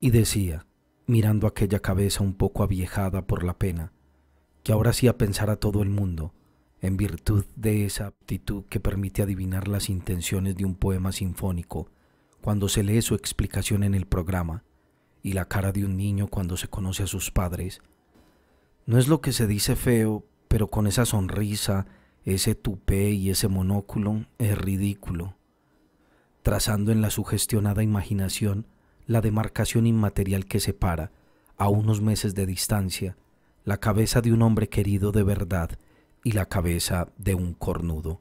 y decía, mirando aquella cabeza un poco aviejada por la pena, que ahora a pensar a todo el mundo, en virtud de esa aptitud que permite adivinar las intenciones de un poema sinfónico cuando se lee su explicación en el programa, y la cara de un niño cuando se conoce a sus padres. No es lo que se dice feo, pero con esa sonrisa, ese tupé y ese monóculo es ridículo, trazando en la sugestionada imaginación la demarcación inmaterial que separa, a unos meses de distancia, la cabeza de un hombre querido de verdad y la cabeza de un cornudo.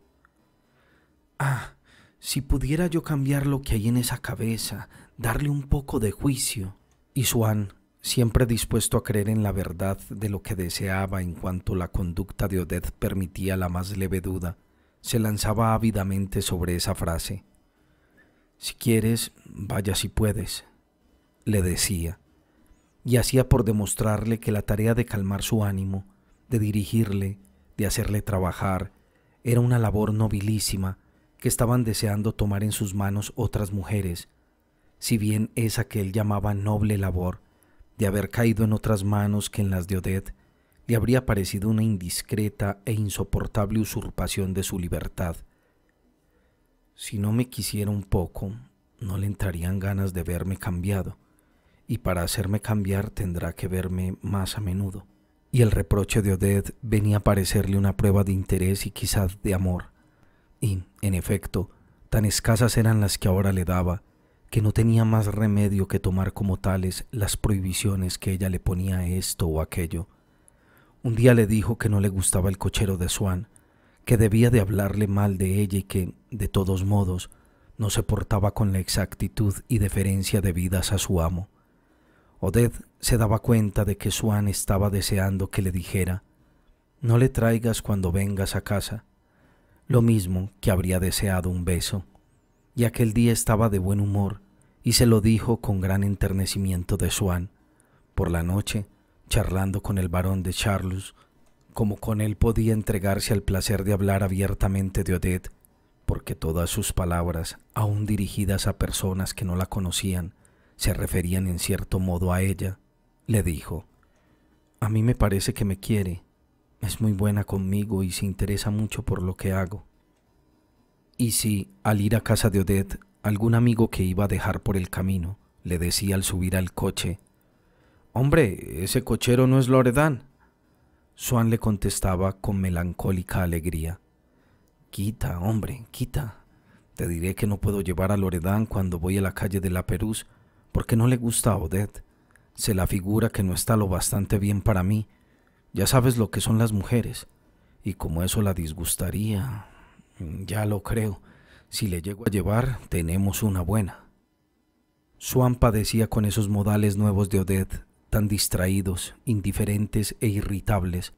Ah, si pudiera yo cambiar lo que hay en esa cabeza, darle un poco de juicio. Y Swan, siempre dispuesto a creer en la verdad de lo que deseaba en cuanto la conducta de Odette permitía la más leve duda, se lanzaba ávidamente sobre esa frase. Si quieres, vaya si puedes, le decía, y hacía por demostrarle que la tarea de calmar su ánimo, de dirigirle, de hacerle trabajar, era una labor nobilísima que estaban deseando tomar en sus manos otras mujeres, si bien esa que él llamaba noble labor, de haber caído en otras manos que en las de Odette, le habría parecido una indiscreta e insoportable usurpación de su libertad. Si no me quisiera un poco, no le entrarían ganas de verme cambiado y para hacerme cambiar tendrá que verme más a menudo. Y el reproche de Odette venía a parecerle una prueba de interés y quizás de amor. Y, en efecto, tan escasas eran las que ahora le daba, que no tenía más remedio que tomar como tales las prohibiciones que ella le ponía a esto o aquello. Un día le dijo que no le gustaba el cochero de Swan, que debía de hablarle mal de ella y que, de todos modos, no se portaba con la exactitud y deferencia debidas a su amo. Odette se daba cuenta de que Swan estaba deseando que le dijera, no le traigas cuando vengas a casa, lo mismo que habría deseado un beso, y aquel día estaba de buen humor y se lo dijo con gran enternecimiento de Swan. Por la noche, charlando con el barón de Charles, como con él podía entregarse al placer de hablar abiertamente de Odette, porque todas sus palabras, aun dirigidas a personas que no la conocían, se referían en cierto modo a ella, le dijo, A mí me parece que me quiere, es muy buena conmigo y se interesa mucho por lo que hago. Y si, al ir a casa de Odette, algún amigo que iba a dejar por el camino, le decía al subir al coche, Hombre, ese cochero no es Loredán. Swan le contestaba con melancólica alegría, Quita, hombre, quita. Te diré que no puedo llevar a Loredán cuando voy a la calle de la Perús porque no le gusta a Odette. Se la figura que no está lo bastante bien para mí. Ya sabes lo que son las mujeres. Y como eso la disgustaría, mm, ya lo creo. Si le llego a llevar, tenemos una buena. Swan padecía con esos modales nuevos de Odette, tan distraídos, indiferentes e irritables,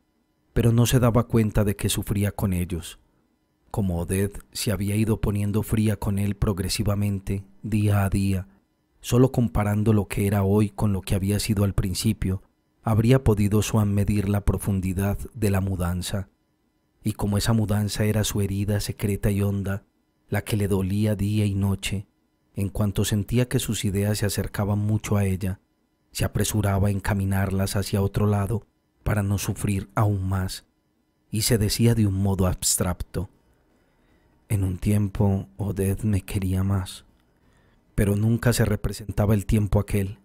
pero no se daba cuenta de que sufría con ellos. Como Odette se había ido poniendo fría con él progresivamente, día a día, Solo comparando lo que era hoy con lo que había sido al principio, habría podido Swan medir la profundidad de la mudanza. Y como esa mudanza era su herida secreta y honda, la que le dolía día y noche, en cuanto sentía que sus ideas se acercaban mucho a ella, se apresuraba a encaminarlas hacia otro lado para no sufrir aún más, y se decía de un modo abstracto, en un tiempo Odette me quería más pero nunca se representaba el tiempo aquel,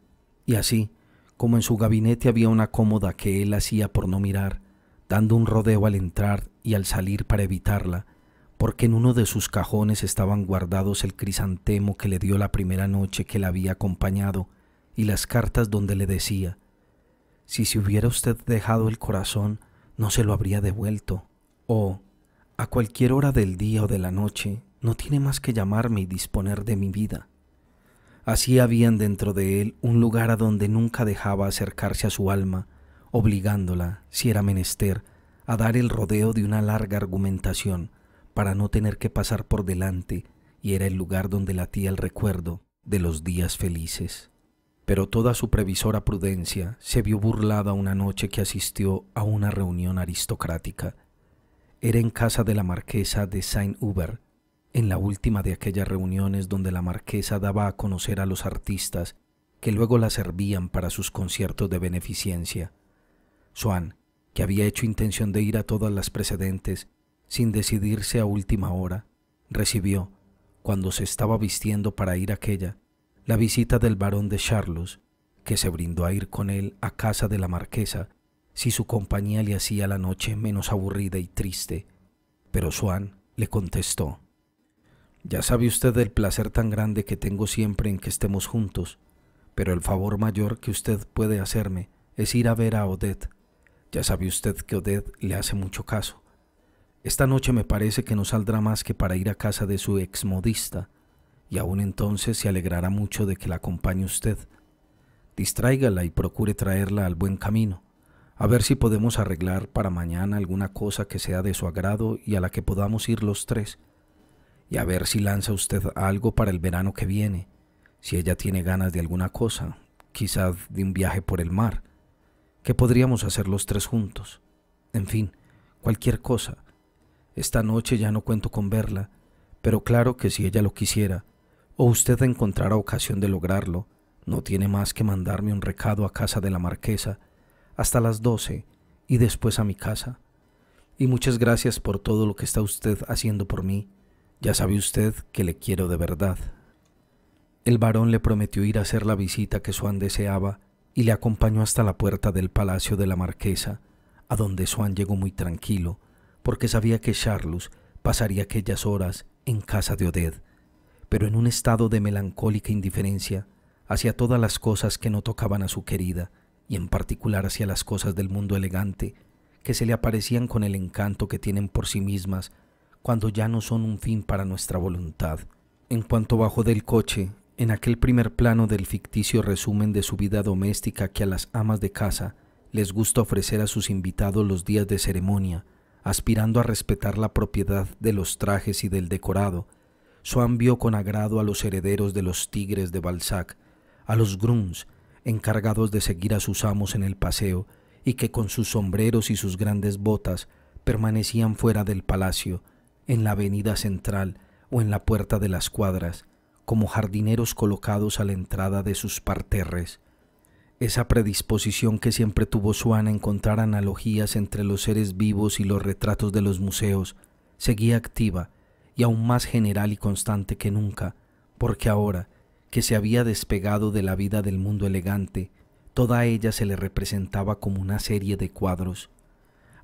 y así, como en su gabinete había una cómoda que él hacía por no mirar, dando un rodeo al entrar y al salir para evitarla, porque en uno de sus cajones estaban guardados el crisantemo que le dio la primera noche que la había acompañado y las cartas donde le decía, si se hubiera usted dejado el corazón, no se lo habría devuelto, o a cualquier hora del día o de la noche, no tiene más que llamarme y disponer de mi vida. Así habían dentro de él un lugar a donde nunca dejaba acercarse a su alma, obligándola, si era menester, a dar el rodeo de una larga argumentación para no tener que pasar por delante, y era el lugar donde latía el recuerdo de los días felices. Pero toda su previsora prudencia se vio burlada una noche que asistió a una reunión aristocrática. Era en casa de la marquesa de Saint-Hubert, en la última de aquellas reuniones donde la marquesa daba a conocer a los artistas que luego la servían para sus conciertos de beneficencia. Swan, que había hecho intención de ir a todas las precedentes sin decidirse a última hora, recibió, cuando se estaba vistiendo para ir aquella, la visita del barón de Charles, que se brindó a ir con él a casa de la marquesa si su compañía le hacía la noche menos aburrida y triste, pero Swan le contestó. Ya sabe usted el placer tan grande que tengo siempre en que estemos juntos, pero el favor mayor que usted puede hacerme es ir a ver a Odette. Ya sabe usted que Odette le hace mucho caso. Esta noche me parece que no saldrá más que para ir a casa de su exmodista, y aún entonces se alegrará mucho de que la acompañe usted. Distráigala y procure traerla al buen camino, a ver si podemos arreglar para mañana alguna cosa que sea de su agrado y a la que podamos ir los tres y a ver si lanza usted algo para el verano que viene, si ella tiene ganas de alguna cosa, quizás de un viaje por el mar. ¿Qué podríamos hacer los tres juntos? En fin, cualquier cosa. Esta noche ya no cuento con verla, pero claro que si ella lo quisiera, o usted encontrara ocasión de lograrlo, no tiene más que mandarme un recado a casa de la marquesa hasta las doce y después a mi casa. Y muchas gracias por todo lo que está usted haciendo por mí. Ya sabe usted que le quiero de verdad. El varón le prometió ir a hacer la visita que Swan deseaba y le acompañó hasta la puerta del palacio de la marquesa, a donde Swan llegó muy tranquilo, porque sabía que Charles pasaría aquellas horas en casa de Oded, pero en un estado de melancólica indiferencia hacia todas las cosas que no tocaban a su querida, y en particular hacia las cosas del mundo elegante, que se le aparecían con el encanto que tienen por sí mismas cuando ya no son un fin para nuestra voluntad. En cuanto bajó del coche, en aquel primer plano del ficticio resumen de su vida doméstica que a las amas de casa les gusta ofrecer a sus invitados los días de ceremonia, aspirando a respetar la propiedad de los trajes y del decorado, Swan vio con agrado a los herederos de los tigres de Balzac, a los grooms, encargados de seguir a sus amos en el paseo, y que con sus sombreros y sus grandes botas permanecían fuera del palacio, en la avenida central o en la puerta de las cuadras, como jardineros colocados a la entrada de sus parterres. Esa predisposición que siempre tuvo Suana a encontrar analogías entre los seres vivos y los retratos de los museos seguía activa y aún más general y constante que nunca, porque ahora, que se había despegado de la vida del mundo elegante, toda ella se le representaba como una serie de cuadros.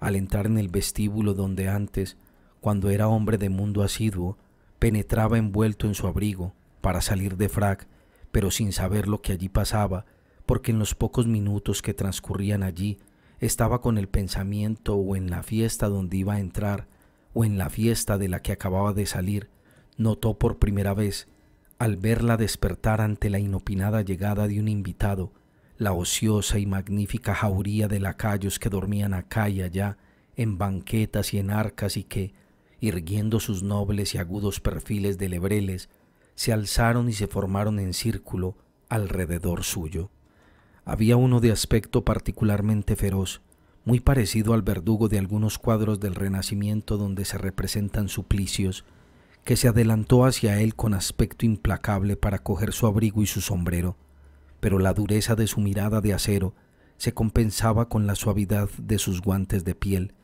Al entrar en el vestíbulo donde antes cuando era hombre de mundo asiduo, penetraba envuelto en su abrigo para salir de frac, pero sin saber lo que allí pasaba, porque en los pocos minutos que transcurrían allí estaba con el pensamiento o en la fiesta donde iba a entrar o en la fiesta de la que acababa de salir, notó por primera vez, al verla despertar ante la inopinada llegada de un invitado, la ociosa y magnífica jauría de lacayos que dormían acá y allá, en banquetas y en arcas y que, irguiendo sus nobles y agudos perfiles de lebreles, se alzaron y se formaron en círculo alrededor suyo. Había uno de aspecto particularmente feroz, muy parecido al verdugo de algunos cuadros del Renacimiento donde se representan suplicios, que se adelantó hacia él con aspecto implacable para coger su abrigo y su sombrero, pero la dureza de su mirada de acero se compensaba con la suavidad de sus guantes de piel,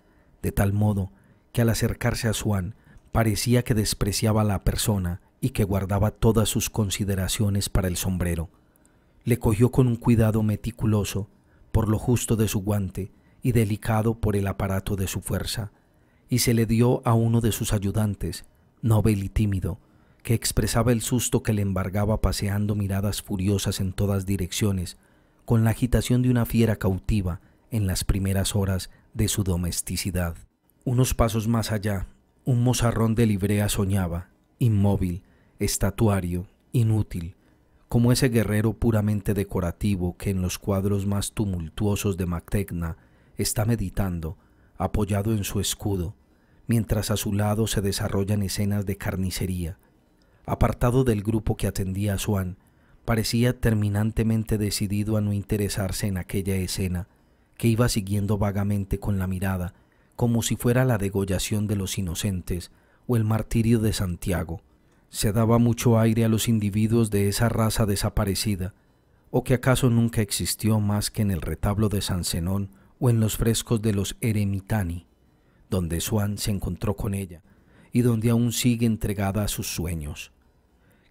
de tal modo que al acercarse a Swan parecía que despreciaba la persona y que guardaba todas sus consideraciones para el sombrero. Le cogió con un cuidado meticuloso, por lo justo de su guante y delicado por el aparato de su fuerza, y se le dio a uno de sus ayudantes, noble y tímido, que expresaba el susto que le embargaba paseando miradas furiosas en todas direcciones, con la agitación de una fiera cautiva en las primeras horas de su domesticidad. Unos pasos más allá, un mozarrón de librea soñaba, inmóvil, estatuario, inútil, como ese guerrero puramente decorativo que en los cuadros más tumultuosos de Mactegna está meditando, apoyado en su escudo, mientras a su lado se desarrollan escenas de carnicería. Apartado del grupo que atendía a Swan, parecía terminantemente decidido a no interesarse en aquella escena, que iba siguiendo vagamente con la mirada, como si fuera la degollación de los inocentes o el martirio de Santiago. Se daba mucho aire a los individuos de esa raza desaparecida, o que acaso nunca existió más que en el retablo de San Zenón o en los frescos de los Eremitani, donde Swan se encontró con ella y donde aún sigue entregada a sus sueños,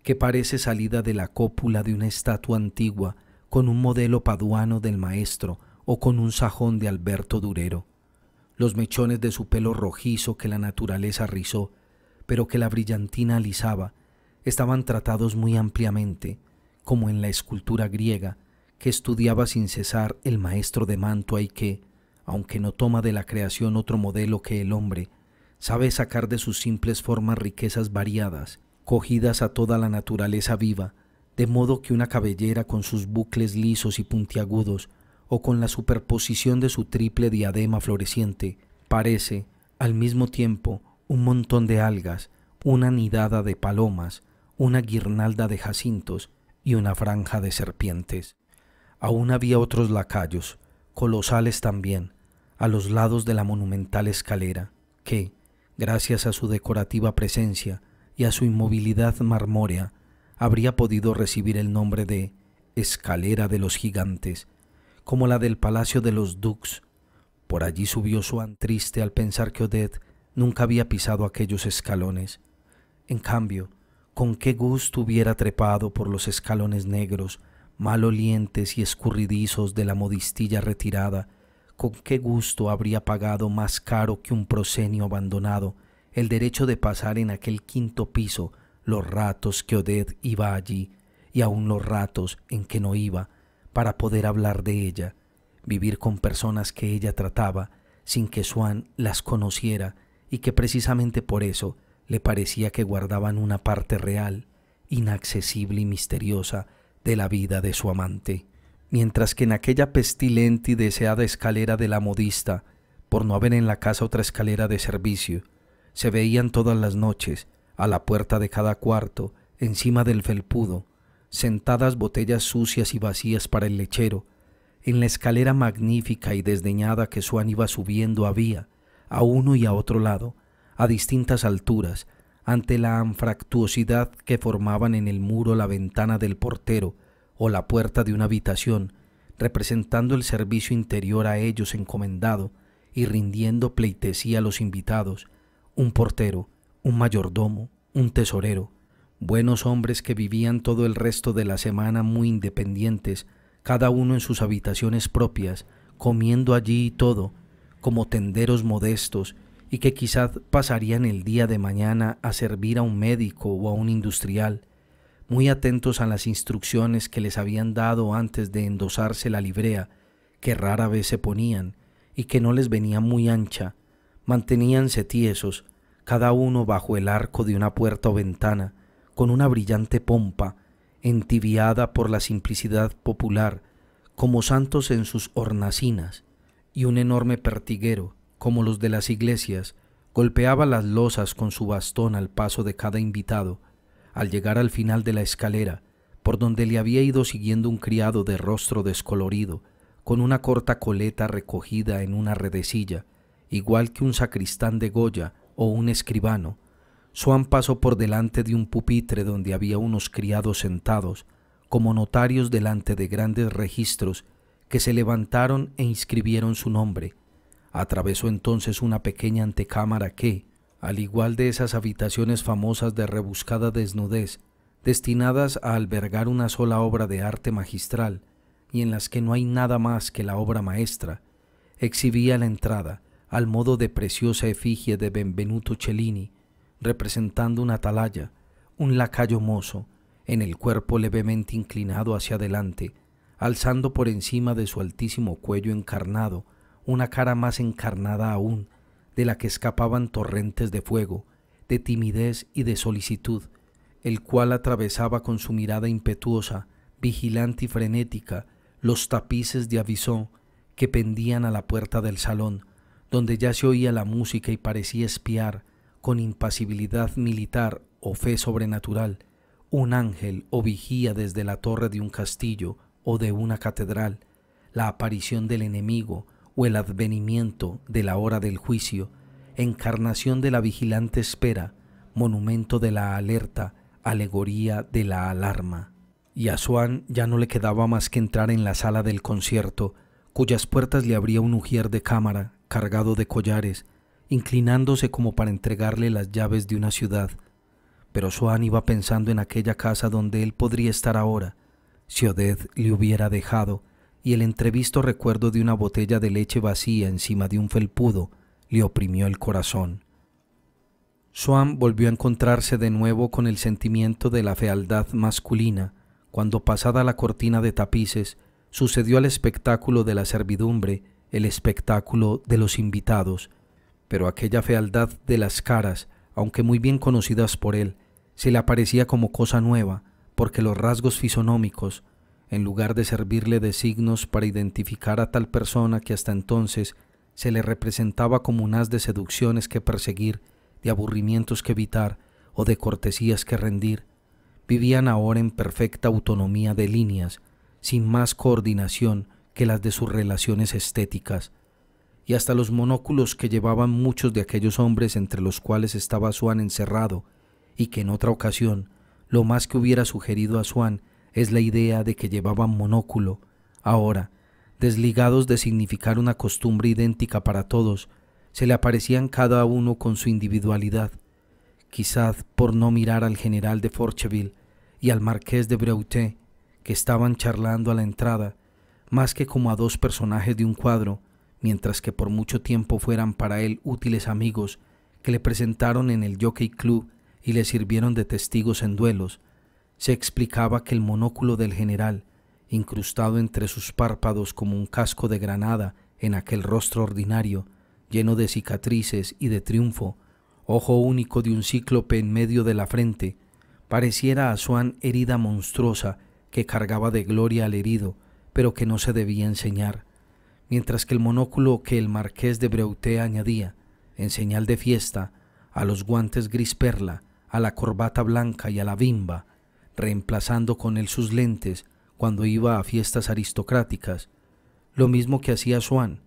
que parece salida de la cópula de una estatua antigua con un modelo paduano del maestro o con un sajón de Alberto Durero los mechones de su pelo rojizo que la naturaleza rizó, pero que la brillantina alisaba, estaban tratados muy ampliamente, como en la escultura griega que estudiaba sin cesar el maestro de Mantua y que, aunque no toma de la creación otro modelo que el hombre, sabe sacar de sus simples formas riquezas variadas, cogidas a toda la naturaleza viva, de modo que una cabellera con sus bucles lisos y puntiagudos o con la superposición de su triple diadema floreciente, parece, al mismo tiempo, un montón de algas, una nidada de palomas, una guirnalda de jacintos y una franja de serpientes. Aún había otros lacayos, colosales también, a los lados de la monumental escalera, que, gracias a su decorativa presencia y a su inmovilidad marmórea, habría podido recibir el nombre de Escalera de los Gigantes, como la del palacio de los Dux. Por allí subió Swan triste al pensar que Odette nunca había pisado aquellos escalones. En cambio, con qué gusto hubiera trepado por los escalones negros, malolientes y escurridizos de la modistilla retirada, con qué gusto habría pagado más caro que un prosenio abandonado el derecho de pasar en aquel quinto piso los ratos que Odette iba allí y aun los ratos en que no iba, para poder hablar de ella, vivir con personas que ella trataba sin que Swan las conociera y que precisamente por eso le parecía que guardaban una parte real, inaccesible y misteriosa de la vida de su amante. Mientras que en aquella pestilente y deseada escalera de la modista, por no haber en la casa otra escalera de servicio, se veían todas las noches, a la puerta de cada cuarto, encima del felpudo, sentadas botellas sucias y vacías para el lechero, en la escalera magnífica y desdeñada que Swan iba subiendo había, a uno y a otro lado, a distintas alturas, ante la anfractuosidad que formaban en el muro la ventana del portero o la puerta de una habitación, representando el servicio interior a ellos encomendado y rindiendo pleitesía a los invitados, un portero, un mayordomo, un tesorero, buenos hombres que vivían todo el resto de la semana muy independientes, cada uno en sus habitaciones propias, comiendo allí y todo, como tenderos modestos, y que quizás pasarían el día de mañana a servir a un médico o a un industrial, muy atentos a las instrucciones que les habían dado antes de endosarse la librea, que rara vez se ponían y que no les venía muy ancha, manteníanse tiesos, cada uno bajo el arco de una puerta o ventana, con una brillante pompa, entibiada por la simplicidad popular, como santos en sus hornacinas, y un enorme pertiguero, como los de las iglesias, golpeaba las losas con su bastón al paso de cada invitado, al llegar al final de la escalera, por donde le había ido siguiendo un criado de rostro descolorido, con una corta coleta recogida en una redecilla, igual que un sacristán de Goya o un escribano, Swan pasó por delante de un pupitre donde había unos criados sentados, como notarios delante de grandes registros que se levantaron e inscribieron su nombre. Atravesó entonces una pequeña antecámara que, al igual de esas habitaciones famosas de rebuscada desnudez, destinadas a albergar una sola obra de arte magistral, y en las que no hay nada más que la obra maestra, exhibía la entrada, al modo de preciosa efigie de Benvenuto Cellini, representando una atalaya, un lacayo mozo, en el cuerpo levemente inclinado hacia adelante, alzando por encima de su altísimo cuello encarnado una cara más encarnada aún, de la que escapaban torrentes de fuego, de timidez y de solicitud, el cual atravesaba con su mirada impetuosa, vigilante y frenética, los tapices de avisón que pendían a la puerta del salón, donde ya se oía la música y parecía espiar, con impasibilidad militar o fe sobrenatural, un ángel o vigía desde la torre de un castillo o de una catedral, la aparición del enemigo o el advenimiento de la hora del juicio, encarnación de la vigilante espera, monumento de la alerta, alegoría de la alarma. Y a Swan ya no le quedaba más que entrar en la sala del concierto, cuyas puertas le abría un ujier de cámara cargado de collares, inclinándose como para entregarle las llaves de una ciudad. Pero Swan iba pensando en aquella casa donde él podría estar ahora, si Odette le hubiera dejado, y el entrevisto recuerdo de una botella de leche vacía encima de un felpudo le oprimió el corazón. Swan volvió a encontrarse de nuevo con el sentimiento de la fealdad masculina cuando pasada la cortina de tapices sucedió al espectáculo de la servidumbre, el espectáculo de los invitados, pero aquella fealdad de las caras, aunque muy bien conocidas por él, se le aparecía como cosa nueva, porque los rasgos fisonómicos, en lugar de servirle de signos para identificar a tal persona que hasta entonces se le representaba como un haz de seducciones que perseguir, de aburrimientos que evitar o de cortesías que rendir, vivían ahora en perfecta autonomía de líneas, sin más coordinación que las de sus relaciones estéticas, y hasta los monóculos que llevaban muchos de aquellos hombres entre los cuales estaba Swan encerrado, y que en otra ocasión lo más que hubiera sugerido a Swan es la idea de que llevaban monóculo, ahora, desligados de significar una costumbre idéntica para todos, se le aparecían cada uno con su individualidad, quizás por no mirar al general de Forcheville y al marqués de Breuté, que estaban charlando a la entrada, más que como a dos personajes de un cuadro, mientras que por mucho tiempo fueran para él útiles amigos que le presentaron en el Jockey Club y le sirvieron de testigos en duelos, se explicaba que el monóculo del general, incrustado entre sus párpados como un casco de granada en aquel rostro ordinario, lleno de cicatrices y de triunfo, ojo único de un cíclope en medio de la frente, pareciera a Swan herida monstruosa que cargaba de gloria al herido, pero que no se debía enseñar mientras que el monóculo que el marqués de Breuté añadía, en señal de fiesta, a los guantes gris perla, a la corbata blanca y a la bimba, reemplazando con él sus lentes cuando iba a fiestas aristocráticas, lo mismo que hacía Swan,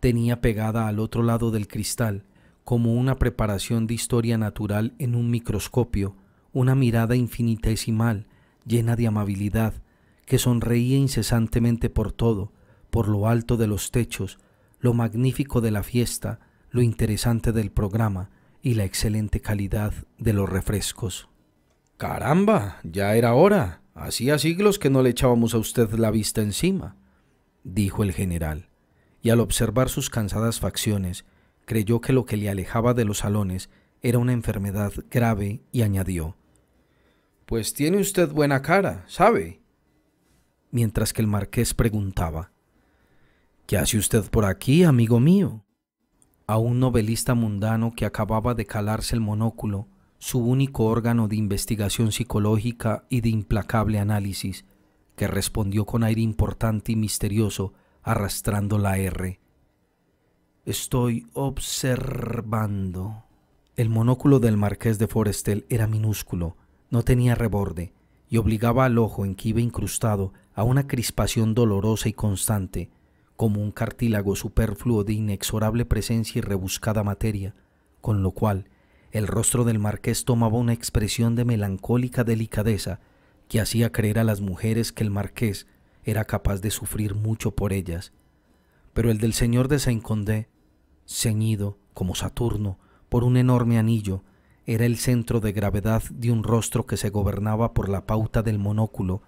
tenía pegada al otro lado del cristal, como una preparación de historia natural en un microscopio, una mirada infinitesimal, llena de amabilidad, que sonreía incesantemente por todo, por lo alto de los techos, lo magnífico de la fiesta, lo interesante del programa y la excelente calidad de los refrescos. Caramba, ya era hora. Hacía siglos que no le echábamos a usted la vista encima, dijo el general, y al observar sus cansadas facciones, creyó que lo que le alejaba de los salones era una enfermedad grave y añadió, Pues tiene usted buena cara, ¿sabe? Mientras que el marqués preguntaba, ¿Qué hace usted por aquí, amigo mío? A un novelista mundano que acababa de calarse el monóculo, su único órgano de investigación psicológica y de implacable análisis, que respondió con aire importante y misterioso, arrastrando la R. Estoy observando. El monóculo del marqués de Forestel era minúsculo, no tenía reborde, y obligaba al ojo en que iba incrustado a una crispación dolorosa y constante, como un cartílago superfluo de inexorable presencia y rebuscada materia, con lo cual el rostro del marqués tomaba una expresión de melancólica delicadeza que hacía creer a las mujeres que el marqués era capaz de sufrir mucho por ellas. Pero el del señor de Saint-Condé, ceñido como Saturno por un enorme anillo, era el centro de gravedad de un rostro que se gobernaba por la pauta del monóculo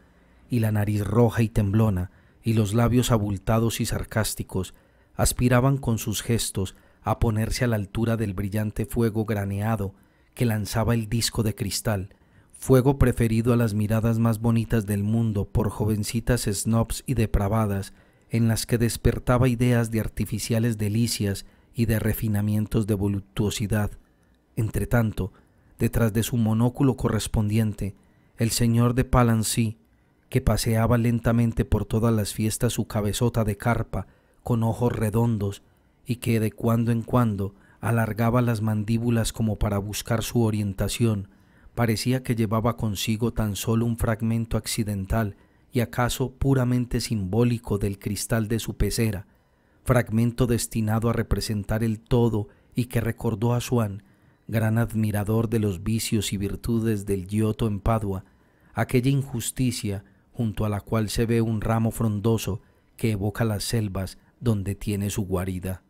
y la nariz roja y temblona, y los labios abultados y sarcásticos aspiraban con sus gestos a ponerse a la altura del brillante fuego graneado que lanzaba el disco de cristal, fuego preferido a las miradas más bonitas del mundo por jovencitas snobs y depravadas, en las que despertaba ideas de artificiales delicias y de refinamientos de voluptuosidad. Entretanto, detrás de su monóculo correspondiente, el señor de Palancy que paseaba lentamente por todas las fiestas su cabezota de carpa, con ojos redondos, y que de cuando en cuando alargaba las mandíbulas como para buscar su orientación, parecía que llevaba consigo tan solo un fragmento accidental y acaso puramente simbólico del cristal de su pecera, fragmento destinado a representar el todo y que recordó a Swan, gran admirador de los vicios y virtudes del Giotto en Padua, aquella injusticia junto a la cual se ve un ramo frondoso que evoca las selvas donde tiene su guarida.